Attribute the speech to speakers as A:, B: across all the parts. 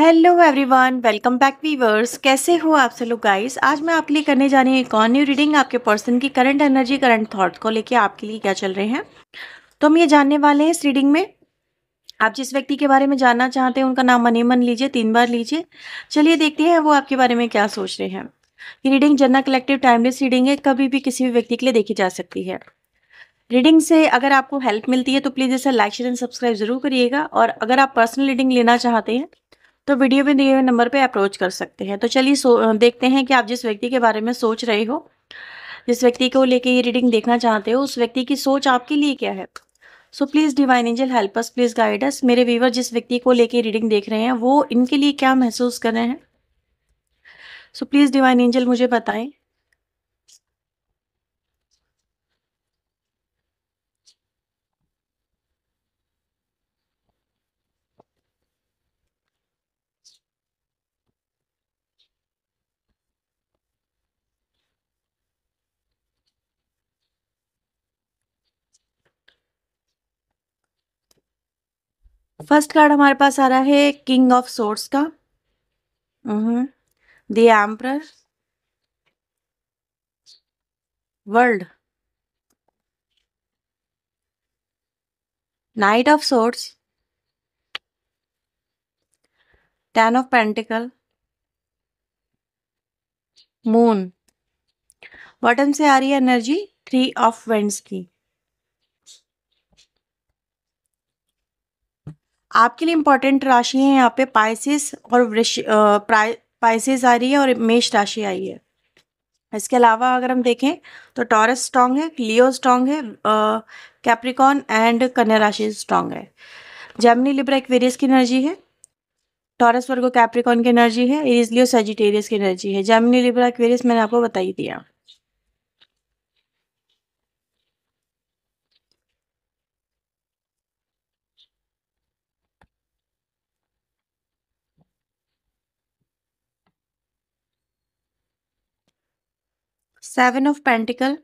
A: Hello everyone welcome back viewers कैसे हो आप सब लोग गाइस आज मैं आपके लिए करने जा रही हूँ एक और न्यू रीडिंग आपके पर्सन की करंट एनर्जी करंट थॉट को लेके आपके लिए क्या चल रहे हैं तो हम ये जानने वाले हैं इस रीडिंग में आप जिस व्यक्ति के बारे में जानना चाहते हैं उनका नाम मने मन लीजिए तीन बार लीजिए चलिए देखते हैं वो आपके बारे में क्या सोच रहे हैं ये reading general collective timeless reading है कभी भी किसी भी व्यक्ति के लिए देखी जा सकती है रीडिंग से अगर आपको हेल्प मिलती है तो प्लीज़ इसे लाइक शेयर एंड सब्सक्राइब जरूर करिएगा और अगर आप पर्सनल रीडिंग लेना चाहते हैं तो वीडियो में दिए हुए नंबर पे अप्रोच कर सकते हैं तो चलिए देखते हैं कि आप जिस व्यक्ति के बारे में सोच रहे हो जिस व्यक्ति को लेके ये रीडिंग देखना चाहते हो उस व्यक्ति की सोच आपके लिए क्या है so please divine angel help us please guide us मेरे व्यूवर जिस व्यक्ति को लेके रीडिंग देख रहे हैं वो इनके लिए क्या महसूस कर रहे हैं सो प्लीज़ डिवाइन एंजल मुझे बताएं फर्स्ट कार्ड हमारे पास आ रहा है किंग ऑफ सोर्स का hmm. The world knight of swords ten of pentacle moon bottom से आ रही है एनर्जी थ्री ऑफ वेंड्स की आपके लिए इंपॉर्टेंट राशि है यहाँ पे पाइसिस और वृश पाइसिस आ रही है और मेष राशि आई है इसके अलावा अगर हम देखें तो टॉरस स्ट्रांग है लियो स्ट्रांग है कैप्रिकॉन एंड कन्या राशि स्ट्रांग है जैमनी लिब्रा एक्वेरियस की एनर्जी है टॉरस वर्गो कैप्रिकॉन की एनर्जी है इज लियो सेजिटेरियस की एनर्जी है जैमिनी लिब्रा एक्वेरियस मैंने आपको बताई दिया seven of pentacle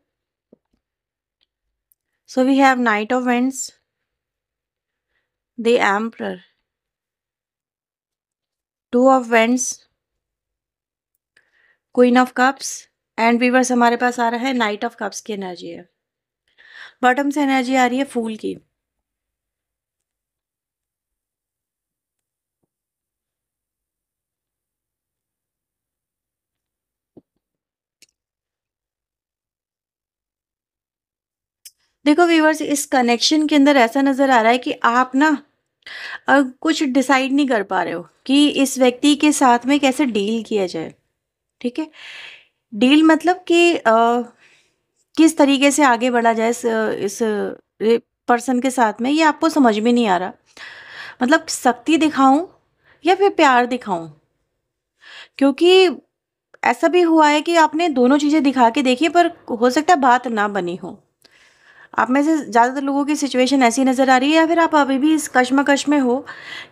A: so we have knight of wands the emperor two of wands queen of cups and viewers हमारे पास आ रहा है नाइट ऑफ कप्स की एनर्जी है बॉटम से एनर्जी आ रही है फूल की देखो व्यूवर्स इस कनेक्शन के अंदर ऐसा नज़र आ रहा है कि आप ना कुछ डिसाइड नहीं कर पा रहे हो कि इस व्यक्ति के साथ में कैसे डील किया जाए ठीक है डील मतलब कि किस तरीके से आगे बढ़ा जाए इस इस पर्सन के साथ में ये आपको समझ में नहीं आ रहा मतलब सख्ती दिखाऊं या फिर प्यार दिखाऊं क्योंकि ऐसा भी हुआ है कि आपने दोनों चीज़ें दिखा के देखी पर हो सकता है बात ना बनी हो आप में से ज़्यादातर लोगों की सिचुएशन ऐसी नज़र आ रही है या फिर आप अभी भी इस कश्मकश में हो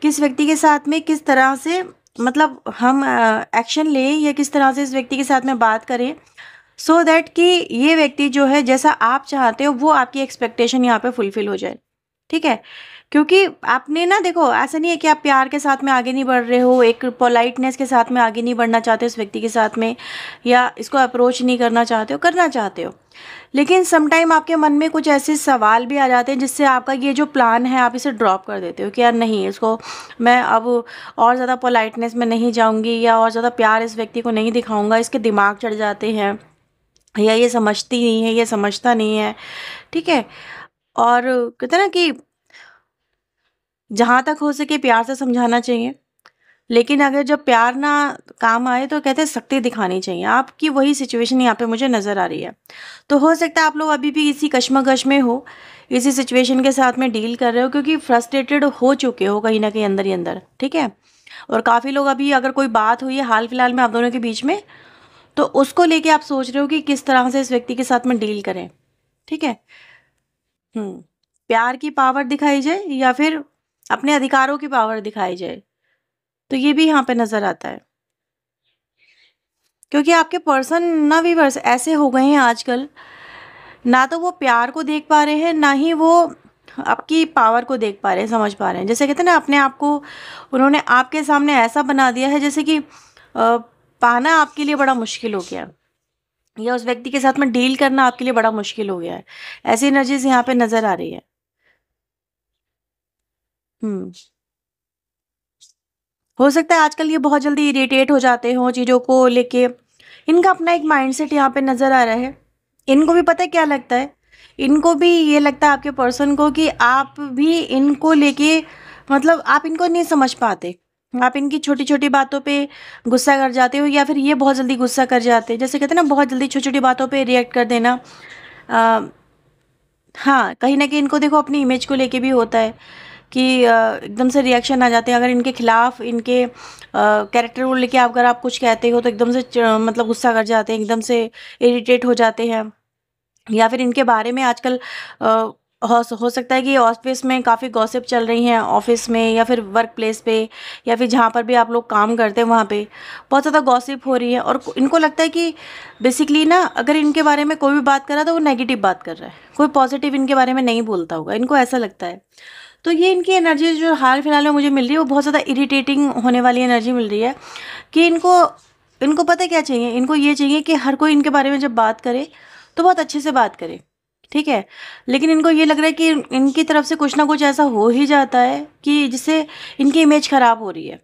A: किस व्यक्ति के साथ में किस तरह से मतलब हम एक्शन लें या किस तरह से इस व्यक्ति के साथ में बात करें सो so दैट कि ये व्यक्ति जो है जैसा आप चाहते हो वो आपकी एक्सपेक्टेशन यहाँ पे फुलफ़िल हो जाए ठीक है क्योंकि आपने ना देखो ऐसा नहीं है कि आप प्यार के साथ में आगे नहीं बढ़ रहे हो एक पोलाइटनेस के साथ में आगे नहीं बढ़ना चाहते उस व्यक्ति के साथ में या इसको अप्रोच नहीं करना चाहते हो करना चाहते हो लेकिन समटाइम आपके मन में कुछ ऐसे सवाल भी आ जाते हैं जिससे आपका ये जो प्लान है आप इसे ड्रॉप कर देते हो कि यार नहीं इसको मैं अब और ज़्यादा पोलाइटनेस में नहीं जाऊँगी या और ज़्यादा प्यार इस व्यक्ति को नहीं दिखाऊँगा इसके दिमाग चढ़ जाते हैं या ये समझती नहीं है ये समझता नहीं है ठीक है और कहते हैं ना कि जहाँ तक हो सके प्यार से समझाना चाहिए लेकिन अगर जब प्यार ना काम आए तो कहते हैं सख्ती दिखानी चाहिए आपकी वही सिचुएशन यहाँ पे मुझे नज़र आ रही है तो हो सकता है आप लोग अभी भी इसी कश्मकश में हो इसी सिचुएशन के साथ में डील कर रहे हो क्योंकि फ्रस्ट्रेटेड हो चुके हो कहीं ना कहीं अंदर ही अंदर ठीक है और काफ़ी लोग अभी अगर कोई बात हुई है हाल फिलहाल में आप दोनों के बीच में तो उसको लेके आप सोच रहे हो कि किस तरह से इस व्यक्ति के साथ में डील करें ठीक है हम्म, प्यार की पावर दिखाई जाए या फिर अपने अधिकारों की पावर दिखाई जाए तो ये भी यहाँ पे नज़र आता है क्योंकि आपके पर्सन ना वीवर्स ऐसे हो गए हैं आजकल ना तो वो प्यार को देख पा रहे हैं ना ही वो आपकी पावर को देख पा रहे हैं समझ पा रहे हैं जैसे कहते हैं ना अपने आप को उन्होंने आपके सामने ऐसा बना दिया है जैसे कि पाना आपके लिए बड़ा मुश्किल हो गया या उस व्यक्ति के साथ में डील करना आपके लिए बड़ा मुश्किल हो गया है ऐसी एनर्जीज यहाँ पे नज़र आ रही है हम्म। हो सकता है आजकल ये बहुत जल्दी इरिटेट हो जाते हो चीज़ों को लेके। इनका अपना एक माइंडसेट यहाँ पे नज़र आ रहा है। इनको भी पता है क्या लगता है? इनको भी ये लगता है आपके पर्सन को कि आप भी इनको लेके मतलब आप इनको नहीं समझ पाते। आप इनकी छोटी-छोटी बातों पे गुस्सा कर जाते हो या फिर ये बहुत जल्दी गुस्सा कर जाते हैं। जैसे कहते हैं ना बहुत जल्दी छोटी-छोटी बातों पे रिएक्ट कर देना। आ, हाँ, कहीं ना कहीं इनको देखो अपनी इमेज को लेके भी होता है। कि एकदम से रिएक्शन आ जाते हैं अगर इनके खिलाफ इनके कैरेक्टर को लेके अगर आप कुछ कहते हो तो एकदम से मतलब गुस्सा कर जाते हैं एकदम से इरिटेट हो जाते हैं या फिर इनके बारे में आजकल हो हो सकता है कि ऑफिस में काफ़ी गॉसिप चल रही हैं ऑफिस में या फिर वर्क प्लेस पे या फिर जहाँ पर भी आप लोग काम करते हैं वहाँ पे बहुत ज़्यादा गॉसिप हो रही है और इनको लगता है कि बेसिकली ना अगर इनके बारे में कोई भी बात कर रहा है तो वो नेगेटिव बात कर रहा है कोई पॉजिटिव इनके बारे में नहीं बोलता होगा इनको ऐसा लगता है तो ये इनकी एनर्जी जो हाल फिलहाल में मुझे मिल रही है वो बहुत ज़्यादा इरीटेटिंग होने वाली एनर्जी मिल रही है कि इनको इनको पता क्या चाहिए इनको ये चाहिए कि हर कोई इनके बारे में जब बात करे तो बहुत अच्छे से बात करे ठीक है लेकिन इनको ये लग रहा है कि इनकी तरफ से कुछ ना कुछ ऐसा हो ही जाता है कि जिससे इनकी इमेज ख़राब हो रही है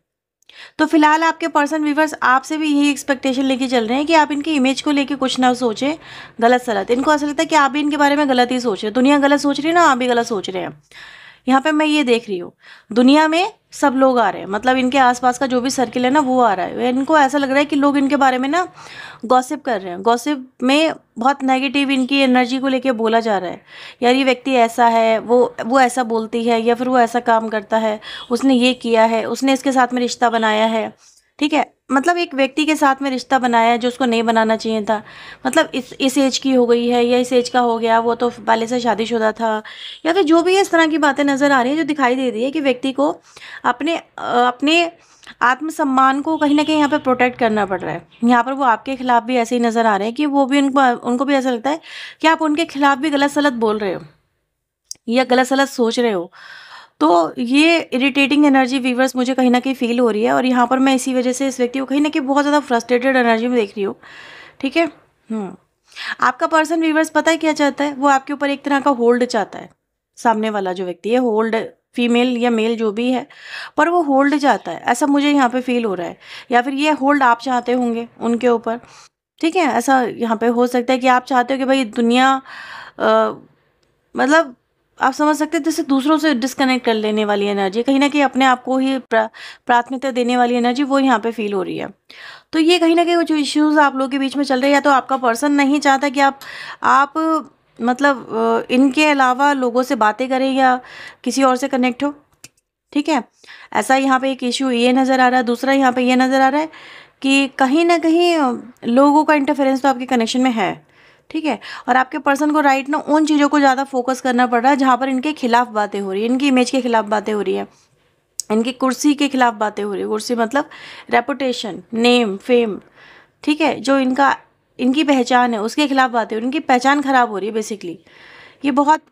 A: तो फिलहाल आपके पर्सन व्यूवर्स आपसे भी यही एक्सपेक्टेशन लेके चल रहे हैं कि आप इनकी इमेज को लेके कुछ ना सोचें गलत सलत इनको ऐसा लगता है कि आप भी इनके बारे में गलत ही सोच रहे हैं दुनिया गलत सोच रही है ना आप भी गलत सोच रहे हैं यहाँ पे मैं ये देख रही हूँ दुनिया में सब लोग आ रहे हैं मतलब इनके आसपास का जो भी सर्किल है ना वो आ रहा है इनको ऐसा लग रहा है कि लोग इनके बारे में ना गॉसिप कर रहे हैं गॉसिप में बहुत नेगेटिव इनकी एनर्जी को लेके बोला जा रहा है यार ये व्यक्ति ऐसा है वो वो ऐसा बोलती है या फिर वो ऐसा काम करता है उसने ये किया है उसने इसके साथ में रिश्ता बनाया है ठीक है मतलब एक व्यक्ति के साथ में रिश्ता बनाया है जो उसको नहीं बनाना चाहिए था मतलब इस इस एज की हो गई है या इस एज का हो गया वो तो पहले से शादीशुदा था या फिर तो जो भी इस तरह की बातें नज़र आ रही है जो दिखाई दे रही है कि व्यक्ति को अपने अपने आत्मसम्मान को कहीं ना कहीं यहाँ पर प्रोटेक्ट करना पड़ रहा है यहाँ पर वो आपके खिलाफ भी ऐसे ही नज़र आ रहे हैं कि वो भी उनको उनको भी ऐसा लगता है कि आप उनके खिलाफ भी गलत सलत बोल रहे हो या गलत सलत सोच रहे हो तो ये इरिटेटिंग एनर्जी वीवर्स मुझे कहीं ना कहीं फील हो रही है और यहाँ पर मैं इसी वजह से इस व्यक्ति को कहीं ना कहीं बहुत ज़्यादा फ्रस्ट्रेटेड एनर्जी में देख रही हूँ ठीक है हम्म। आपका पर्सन वीवर्स पता है क्या चाहता है वो आपके ऊपर एक तरह का होल्ड चाहता है सामने वाला जो व्यक्ति है होल्ड फीमेल या मेल जो भी है पर वो होल्ड चाहता है ऐसा मुझे यहाँ पे फील हो रहा है या फिर ये होल्ड आप चाहते होंगे उनके ऊपर ठीक है ऐसा यहाँ पे हो सकता है कि आप चाहते हो कि भाई दुनिया आ, मतलब आप समझ सकते हैं जैसे दूसरों से डिस्कनेक्ट कर लेने वाली एनर्जी कहीं ना कहीं अपने आप को ही प्राथमिकता देने वाली एनर्जी वो यहाँ पे फील हो रही है तो ये कहीं ना कहीं जो इश्यूज आप लोगों के बीच में चल रहे हैं या तो आपका पर्सन नहीं चाहता कि आप आप मतलब इनके अलावा लोगों से बातें करें या किसी और से कनेक्ट हो ठीक है ऐसा यहाँ पर एक इशू ये नज़र आ रहा है दूसरा यहाँ पर ये नज़र आ रहा है कि कहीं ना कहीं लोगों का इंटरफेरेंस तो आपके कनेक्शन में है ठीक है और आपके पर्सन को राइट ना उन चीज़ों को ज़्यादा फोकस करना पड़ रहा है जहाँ पर इनके खिलाफ बातें हो रही है इनकी इमेज के खिलाफ बातें हो रही है इनकी कुर्सी के खिलाफ बातें हो रही है कुर्सी मतलब रेपुटेशन नेम फेम ठीक है जो इनका इनकी पहचान है उसके खिलाफ बातें हो रही इनकी पहचान खराब हो रही है बेसिकली ये बहुत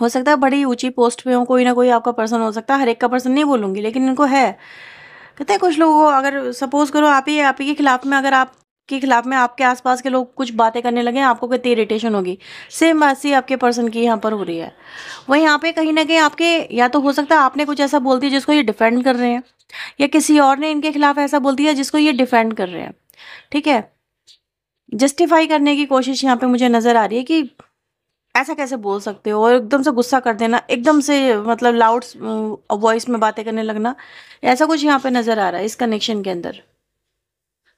A: हो सकता है बड़ी ऊंची पोस्ट पे हो कोई ना कोई आपका पर्सन हो सकता है हर एक का पर्सन नहीं बोलूँगी लेकिन इनको है कहते हैं कुछ लोगों को अगर सपोज़ करो आप ही आप ही के खिलाफ में अगर आप के खिलाफ में आपके आसपास के लोग कुछ बातें करने लगे आपको कितनी इरिटेशन होगी सेम बात आपके पर्सन की यहाँ पर हो रही है वहीं यहाँ पे कहीं ना कहीं आपके या तो हो सकता है आपने कुछ ऐसा बोल दिया जिसको ये डिफेंड कर रहे हैं या किसी और ने इनके खिलाफ ऐसा बोल दिया जिसको ये डिफेंड कर रहे हैं ठीक है जस्टिफाई करने की कोशिश यहाँ पर मुझे नज़र आ रही है कि ऐसा कैसे बोल सकते हो और एकदम से गुस्सा कर देना एकदम से मतलब लाउड वॉइस में बातें करने लगना ऐसा कुछ यहाँ पे नज़र आ रहा है इस कनेक्शन के अंदर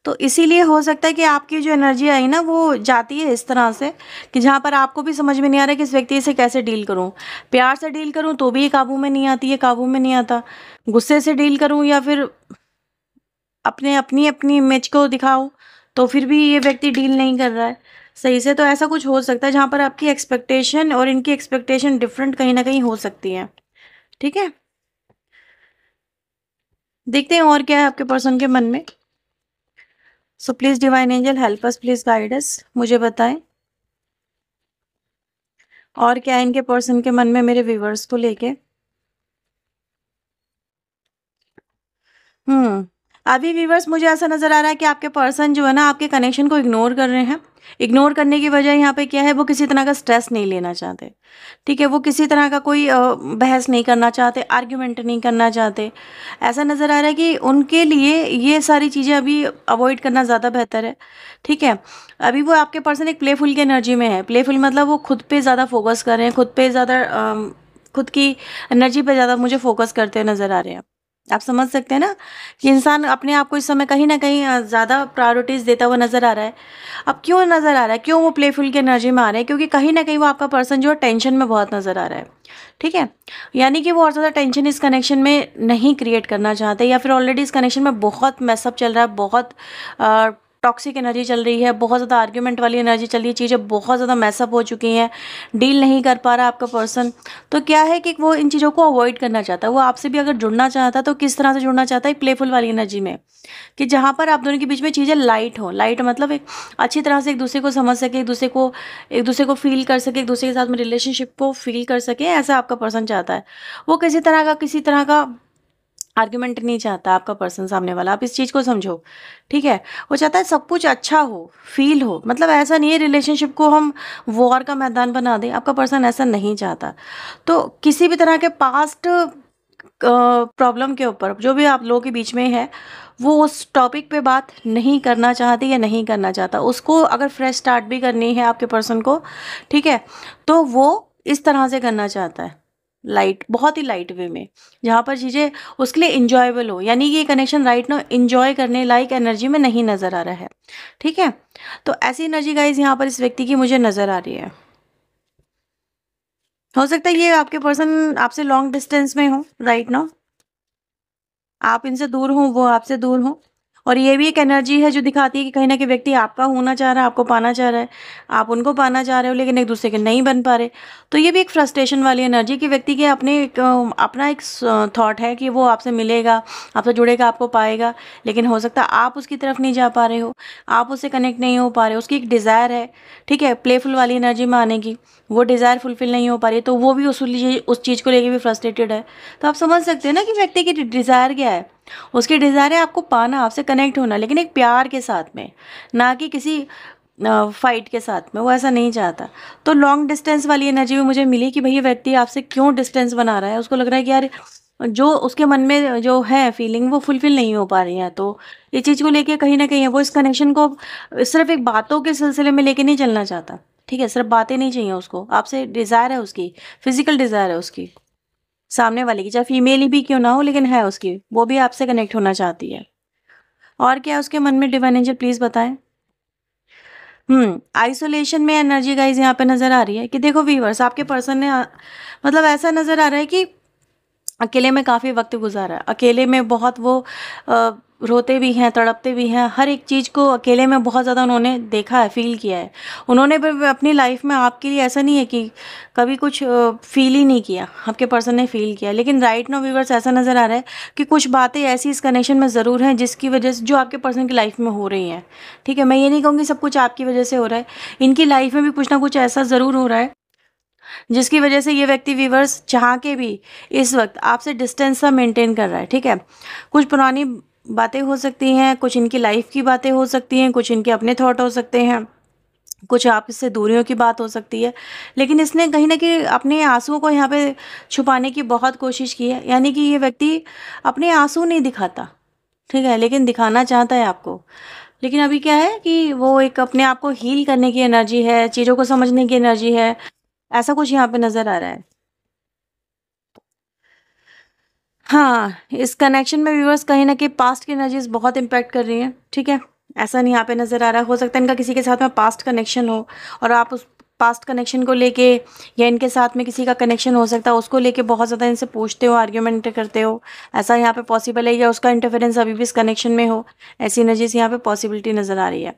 A: तो इसीलिए हो सकता है कि आपकी जो एनर्जी आई ना वो जाती है इस तरह से कि जहाँ पर आपको भी समझ में नहीं आ रहा कि इस व्यक्ति से कैसे डील करूँ प्यार से डील करूँ तो भी ये काबू में नहीं आती है काबू में नहीं आता गुस्से से डील करूँ या फिर अपने अपनी अपनी इमेज को दिखाऊँ तो फिर भी ये व्यक्ति डील नहीं कर रहा है सही से तो ऐसा कुछ हो सकता है जहाँ पर आपकी एक्सपेक्टेशन और इनकी एक्सपेक्टेशन डिफरेंट कहीं ना कहीं हो सकती है ठीक है देखते हैं और क्या है आपके पर्सन के मन में so please divine angel help us please guides मुझे बताएं और क्या है इनके पर्सन के मन में मेरे व्यूवर्स को लेके हम्म अभी व्यूवर्स मुझे ऐसा नज़र आ रहा है कि आपके पर्सन जो है ना आपके कनेक्शन को इग्नोर कर रहे हैं इग्नोर करने की वजह यहाँ पे क्या है वो किसी तरह का स्ट्रेस नहीं लेना चाहते ठीक है वो किसी तरह का कोई बहस नहीं करना चाहते आर्ग्यूमेंट नहीं करना चाहते ऐसा नज़र आ रहा है कि उनके लिए ये सारी चीज़ें अभी अवॉइड करना ज़्यादा बेहतर है ठीक है अभी वो आपके पर्सन एक प्लेफुल की एनर्जी में है प्लेफुल मतलब वो खुद पर ज़्यादा फोकस कर रहे हैं खुद पे ज़्यादा खुद की एनर्जी पर ज़्यादा मुझे फोकस करते नज़र आ रहे हैं आप समझ सकते हैं ना कि इंसान अपने आप को इस समय कहीं ना कहीं ज़्यादा प्रायोरिटीज़ देता हुआ नज़र आ रहा है अब क्यों नज़र आ रहा है क्यों वो प्लेफुल की एनर्जी में आ रहा है क्योंकि कहीं ना कहीं वो आपका पर्सन जो है टेंशन में बहुत नज़र आ रहा है ठीक है यानी कि वो और ज़्यादा टेंशन इस कनेक्शन में नहीं क्रिएट करना चाहते या फिर ऑलरेडी इस कनेक्शन में बहुत मैसअप चल रहा है बहुत आ, टॉक्सिक एनर्जी चल रही है बहुत ज़्यादा आर्ग्यूमेंट वाली एनर्जी चल रही है चीज़ें बहुत ज़्यादा मैसअप हो चुकी हैं डील नहीं कर पा रहा आपका पर्सन तो क्या है कि वो इन चीज़ों को अवॉइड करना चाहता है वो आपसे भी अगर जुड़ना चाहता है तो किस तरह से जुड़ना चाहता है प्लेफुल वाली एनर्जी में कि जहाँ पर आप दोनों के बीच में चीज़ें लाइट हो लाइट मतलब एक अच्छी तरह से एक दूसरे को समझ सके एक दूसरे को एक दूसरे को फील कर सके एक दूसरे के साथ में रिलेशनशिप को फील कर सके ऐसा आपका पर्सन चाहता है वो किसी तरह का किसी तरह का आर्ग्यूमेंट नहीं चाहता आपका पर्सन सामने वाला आप इस चीज़ को समझो ठीक है वो चाहता है सब कुछ अच्छा हो फील हो मतलब ऐसा नहीं है रिलेशनशिप को हम वॉर का मैदान बना दें आपका पर्सन ऐसा नहीं चाहता तो किसी भी तरह के पास्ट प्रॉब्लम के ऊपर जो भी आप लोगों के बीच में है वो उस टॉपिक पे बात नहीं करना चाहती या नहीं करना चाहता उसको अगर फ्रेश स्टार्ट भी करनी है आपके पर्सन को ठीक है तो वो इस तरह से करना चाहता है लाइट बहुत ही लाइट वे में जहाँ पर चीज़ें उसके लिए इंजॉयबल हो यानी ये कनेक्शन राइट ना इंजॉय करने लायक एनर्जी में नहीं नज़र आ रहा है ठीक है तो ऐसी एनर्जी गाइज यहाँ पर इस व्यक्ति की मुझे नज़र आ रही है हो सकता है ये आपके पर्सन आपसे लॉन्ग डिस्टेंस में हो राइट ना आप इनसे दूर हों वो आपसे दूर हों और ये भी एक एनर्जी है जो दिखाती है कि कहीं ना कहीं व्यक्ति आपका होना चाह रहा है आपको पाना चाह रहा है आप उनको पाना चाह रहे हो लेकिन एक दूसरे के नहीं बन पा रहे तो ये भी एक फ्रस्ट्रेशन वाली एनर्जी कि व्यक्ति के अपने एक अपना एक थॉट है कि वो आपसे मिलेगा आपसे जुड़ेगा आपको पाएगा लेकिन हो सकता है आप उसकी तरफ नहीं जा पा रहे हो आप उससे कनेक्ट नहीं हो पा रहे उसकी एक डिज़ायर है ठीक है प्लेफुल वाली एनर्जी में आने की वो डिज़ायर फुलफिल नहीं हो पा रही तो वो भी उस उस चीज़ को लेकर भी फ्रस्ट्रेटेड है तो आप समझ सकते हैं ना कि व्यक्ति की डिज़ायर क्या है उसकी डिज़ायर है आपको पाना आपसे कनेक्ट होना लेकिन एक प्यार के साथ में ना कि किसी फाइट के साथ में वो ऐसा नहीं चाहता तो लॉन्ग डिस्टेंस वाली एनर्जी भी मुझे मिली कि भाई ये व्यक्ति आपसे क्यों डिस्टेंस बना रहा है उसको लग रहा है कि यार जो उसके मन में जो है फीलिंग वो फुलफिल नहीं हो पा रही है तो ये चीज़ को लेके कहीं ना कहीं वो इस कनेक्शन को सिर्फ एक बातों के सिलसिले में लेके नहीं चलना चाहता ठीक है सिर्फ बातें नहीं चाहिए उसको आपसे डिज़ायर है उसकी फिज़िकल डिज़ायर है उसकी सामने वाले की चाहे फीमेल ही भी क्यों ना हो लेकिन है उसकी वो भी आपसे कनेक्ट होना चाहती है और क्या उसके मन में डिवाइन एंजल प्लीज़ बताएं आइसोलेशन हम्म, में एनर्जी गाइज यहाँ पे नज़र आ रही है कि देखो वीवर्स आपके पर्सन ने मतलब ऐसा नज़र आ रहा है कि अकेले में काफ़ी वक्त गुजारा है अकेले में बहुत वो आ, रोते भी हैं तड़पते भी हैं हर एक चीज़ को अकेले में बहुत ज़्यादा उन्होंने देखा है फील किया है उन्होंने अपनी लाइफ में आपके लिए ऐसा नहीं है कि कभी कुछ फील ही नहीं किया आपके पर्सन ने फील किया लेकिन राइट नो व्यूवर्स ऐसा नज़र आ रहा है कि कुछ बातें ऐसी इस कनेक्शन में ज़रूर हैं जिसकी वजह से जो आपके पर्सन की लाइफ में हो रही हैं ठीक है मैं ये नहीं कहूँगी सब कुछ आपकी वजह से हो रहा है इनकी लाइफ में भी कुछ ना कुछ ऐसा ज़रूर हो रहा है जिसकी वजह से ये व्यक्ति व्यूवर्स चाह के भी इस वक्त आपसे डिस्टेंस सा मेंटेन कर रहा है ठीक है कुछ पुरानी बातें हो सकती हैं कुछ इनकी लाइफ की बातें हो सकती हैं कुछ इनके अपने थॉट हो सकते हैं कुछ आपसे दूरियों की बात हो सकती है लेकिन इसने कहीं ना कहीं अपने आंसुओं को यहाँ पे छुपाने की बहुत कोशिश की है यानी कि ये व्यक्ति अपने आंसू नहीं दिखाता ठीक है लेकिन दिखाना चाहता है आपको लेकिन अभी क्या है कि वो एक अपने आप को हील करने की एनर्जी है चीज़ों को समझने की एनर्जी है ऐसा कुछ यहाँ पर नज़र आ रहा है हाँ इस कनेक्शन में व्यूअर्स कहीं ना कहीं पास्ट की एनर्जीज बहुत इम्पैक्ट कर रही हैं ठीक है ऐसा नहीं यहाँ पे नज़र आ रहा है हो सकता है इनका किसी के साथ में पास्ट कनेक्शन हो और आप उस पास्ट कनेक्शन को लेके या इनके साथ में किसी का कनेक्शन हो सकता है उसको लेके बहुत ज़्यादा इनसे पूछते हो आर्ग्यूमेंट करते हो ऐसा यहाँ पे पॉसिबल है या उसका इंटरफेरेंस अभी भी इस कनेक्शन में हो ऐसी एनर्जीज यहाँ पे पॉसिबिलिटी नज़र आ रही है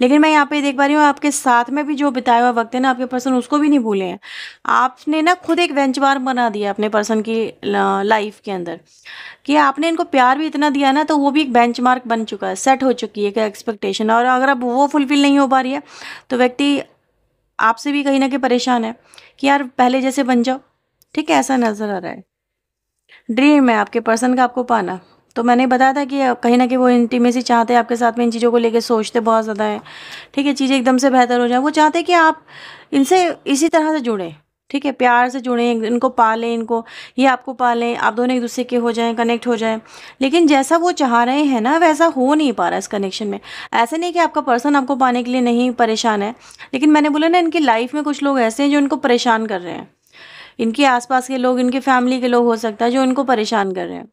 A: लेकिन मैं यहाँ पे देख पा रही हूँ आपके साथ में भी जो बिताया हुआ वक्त है ना आपके पर्सन उसको भी नहीं भूले हैं आपने ना खुद एक मार्क बना दिया अपने पर्सन की लाइफ के अंदर कि आपने इनको प्यार भी इतना दिया ना तो वो भी एक मार्क बन चुका है सेट हो चुकी है एक एक्सपेक्टेशन और अगर अब वो फुलफिल नहीं हो पा रही है तो व्यक्ति आपसे भी कहीं ना कहीं परेशान है कि यार पहले जैसे बन जाओ ठीक है ऐसा नज़र आ रहा है ड्रीम है आपके पर्सन का आपको पाना तो मैंने बताया था कि कहीं ना कहीं वो इंटीमेसी चाहते हैं आपके साथ में इन चीज़ों को लेके सोचते बहुत ज़्यादा है ठीक है चीज़ें एकदम से बेहतर हो जाए वो चाहते हैं कि आप इनसे इसी तरह से जुड़ें ठीक है प्यार से जुड़ें इनको पालें इनको ये आपको पालें आप दोनों एक दूसरे के हो जाएं कनेक्ट हो जाएं लेकिन जैसा वो चाह रहे हैं ना वैसा हो नहीं पा रहा इस कनेक्शन में ऐसे नहीं कि आपका पर्सन आपको पाने के लिए नहीं परेशान है लेकिन मैंने बोला ना इनकी लाइफ में कुछ लोग ऐसे हैं जो इनको परेशान कर रहे हैं इनके आसपास के लोग इनके फैमिली के लोग हो सकता है जो इनको परेशान कर रहे हैं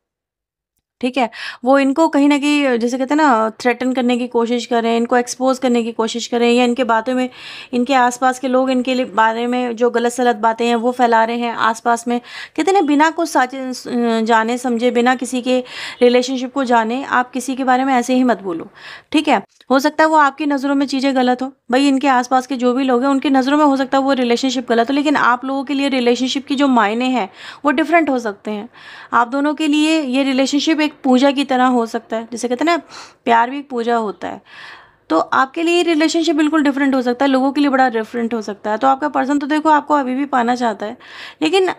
A: ठीक है वो इनको कहीं ना कहीं जैसे कहते हैं ना थ्रेटन करने की कोशिश करें इनको एक्सपोज करने की कोशिश करें या इनके बातों में इनके आसपास के लोग इनके बारे में जो गलत सलत बातें हैं वो फैला रहे हैं आसपास में कहते हैं ना बिना कुछ सा जाने समझे बिना किसी के रिलेशनशिप को जाने आप किसी के बारे में ऐसे ही मत बोलो ठीक है हो सकता है वो आपकी नज़रों में चीज़ें गलत हो भाई इनके आसपास के जो भी लोग हैं उनकी नज़रों में हो सकता है वो रिलेशनशिप गलत हो लेकिन आप लोगों के लिए रिलेशनशिप की जो मायने हैं वो डिफरेंट हो सकते हैं आप दोनों के लिए ये रिलेशनशिप एक एक पूजा की तरह हो सकता है जैसे कहते हैं ना प्यार भी एक पूजा होता है तो आपके लिए रिलेशनशिप बिल्कुल डिफरेंट हो सकता है लोगों के लिए बड़ा डिफरेंट हो सकता है तो आपका पर्सन तो देखो आपको अभी भी पाना चाहता है लेकिन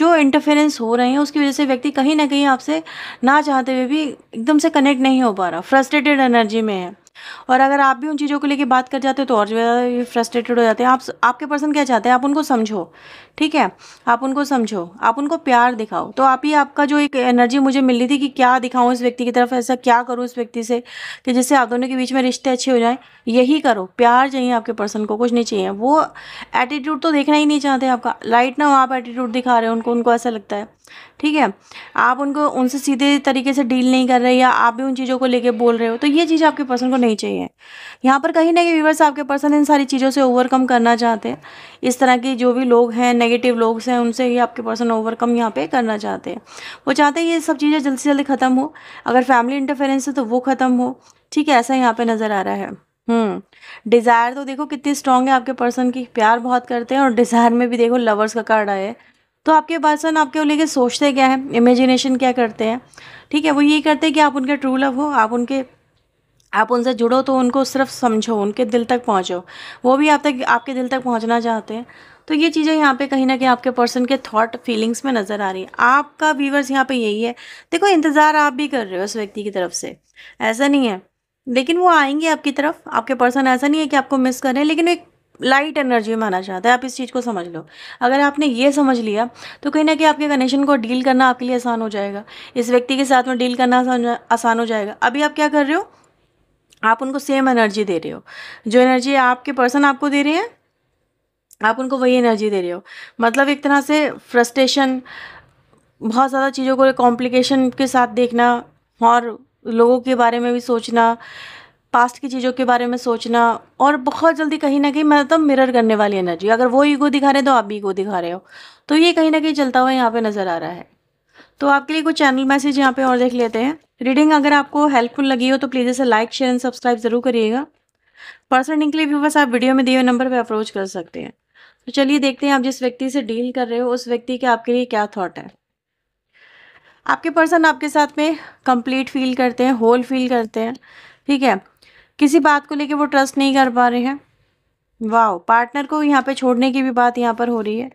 A: जो इंटरफेरेंस हो रहे हैं उसकी वजह से व्यक्ति कहीं ना कहीं आपसे ना चाहते हुए भी एकदम से कनेक्ट नहीं हो पा रहा फ्रस्ट्रेटेड एनर्जी में है और अगर आप भी उन चीज़ों को लेके बात कर जाते हो तो और ज़्यादा फ्रस्ट्रेटेड हो जाते हैं आप आपके पर्सन क्या चाहते हैं आप उनको समझो ठीक है आप उनको समझो आप उनको प्यार दिखाओ तो आप ही आपका जो एक एनर्जी मुझे मिल रही थी कि क्या दिखाऊँ इस व्यक्ति की तरफ ऐसा क्या करूँ इस व्यक्ति से कि जिससे आप दोनों के बीच में रिश्ते अच्छे हो जाएँ यही करो प्यार चाहिए आपके पर्सन को कुछ नहीं चाहिए वो एटीट्यूड तो देखना ही नहीं चाहते आपका राइट ना आप एटीट्यूड दिखा रहे हो उनको उनको ऐसा लगता है ठीक है आप उनको उनसे सीधे तरीके से डील नहीं कर रहे या आप भी उन चीज़ों को लेके बोल रहे हो तो ये चीज़ आपके पर्सन को नहीं चाहिए यहाँ पर कहीं ना कहीं व्यूवर्स आपके पर्सन इन सारी चीज़ों से ओवरकम करना चाहते हैं इस तरह के जो भी लोग हैं नेगेटिव लोग हैं उनसे ही आपके पर्सन ओवरकम यहाँ पर करना चाहते हैं वो चाहते हैं ये सब चीज़ें जल्दी से जल्दी ख़त्म हो अगर फैमिली इंटरफेरेंस है तो वो ख़त्म हो ठीक है ऐसा यहाँ पर नज़र आ रहा है डिज़ायर हम्म, तो देखो कितनी स्ट्रांग है आपके पर्सन की प्यार बहुत करते हैं और डिज़ायर में भी देखो लवर्स का कार्ड आया है तो आपके पर्सन आपके लेके सोचते क्या है इमेजिनेशन क्या करते हैं ठीक है वो यही करते हैं कि आप उनके ट्रू लव हो आप उनके आप उनसे जुड़ो तो उनको सिर्फ समझो उनके दिल तक पहुँचो वो भी आप तक आपके दिल तक पहुँचना चाहते हैं तो ये चीज़ें यहाँ पे कहीं ना कहीं आपके पर्सन के थॉट फीलिंग्स में नज़र आ रही है आपका व्यूवर्स यहाँ पे यही है देखो इंतज़ार आप भी कर रहे हो उस व्यक्ति की तरफ से ऐसा नहीं है लेकिन वो आएंगे आपकी तरफ आपके पर्सन ऐसा नहीं है कि आपको मिस करें लेकिन एक लाइट एनर्जी माना जाता है आप इस चीज़ को समझ लो अगर आपने ये समझ लिया तो कहीं ना कहीं आपके कनेक्शन को डील करना आपके लिए आसान हो जाएगा इस व्यक्ति के साथ में डील करना आसान हो जाएगा अभी आप क्या कर रहे हो आप उनको सेम एनर्जी दे रहे हो जो एनर्जी आपके पर्सन आपको दे रहे हैं आप उनको वही एनर्जी दे रहे हो मतलब एक तरह से फ्रस्ट्रेशन बहुत ज़्यादा चीज़ों को कॉम्प्लिकेशन के साथ देखना और लोगों के बारे में भी सोचना पास्ट की चीज़ों के बारे में सोचना और बहुत जल्दी कहीं ना कहीं मतलब मिरर करने वाली एनर्जी अगर वो ईगो दिखा रहे हैं तो आप भी ईगो दिखा रहे हो तो ये कहीं ना कहीं चलता हुआ यहाँ पे नज़र आ रहा है तो आपके लिए कुछ चैनल मैसेज यहाँ पे और देख लेते हैं रीडिंग अगर आपको हेल्पफुल लगी हो तो प्लीज़ इसे लाइक शेयर एंड सब्सक्राइब ज़रूर करिएगा पर्सनल इनके लिए बस आप वीडियो में दिए हुए नंबर पर अप्रोच कर सकते हैं तो चलिए देखते हैं आप जिस व्यक्ति से डील कर रहे हो उस व्यक्ति के आपके लिए क्या थाट है आपके पर्सन आपके साथ में कंप्लीट फील करते हैं होल फील करते हैं ठीक है किसी बात को लेके वो ट्रस्ट नहीं कर पा रहे हैं वाह पार्टनर को यहाँ पे छोड़ने की भी बात यहाँ पर हो रही है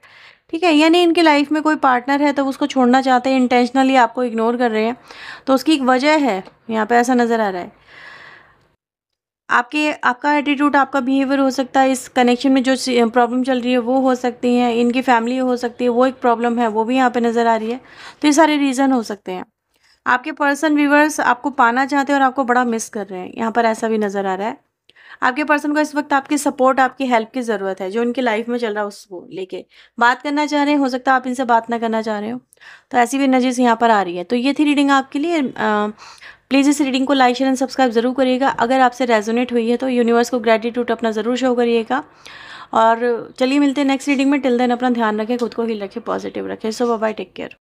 A: ठीक है यानी इनके लाइफ में कोई पार्टनर है तो उसको छोड़ना चाहते हैं इंटेंशनली आपको इग्नोर कर रहे हैं तो उसकी एक वजह है यहाँ पर ऐसा नज़र आ रहा है आपके आपका एटीट्यूड आपका बिहेवियर हो सकता है इस कनेक्शन में जो प्रॉब्लम चल रही है वो हो सकती है इनकी फैमिली हो सकती है वो एक प्रॉब्लम है वो भी यहाँ पे नज़र आ रही है तो ये सारे रीज़न हो सकते हैं आपके पर्सन व्यूवर्स आपको पाना चाहते हैं और आपको बड़ा मिस कर रहे हैं यहाँ पर ऐसा भी नज़र आ रहा है आपके पर्सन को इस वक्त आपकी सपोर्ट आपकी हेल्प की ज़रूरत है जो उनकी लाइफ में चल रहा है उसको लेके बात करना चाह रहे हैं हो सकता है आप इनसे बात ना करना चाह रहे हो तो ऐसी भी एनर्जीज यहाँ पर आ रही है तो ये थी रीडिंग आपके लिए प्लीज़ इस रीडिंग को लाइक शेयर एंड सब्सक्राइब ज़रूर करिएगा अगर आपसे रेजोनेट हुई है तो यूनिवर्स को ग्रेटिट्यूड अपना ज़रूर शो करिएगा और चलिए मिलते हैं नेक्स्ट रीडिंग में टिल देन अपना ध्यान रखें खुद को ही रखें पॉजिटिव रखें सो बाय टेक केयर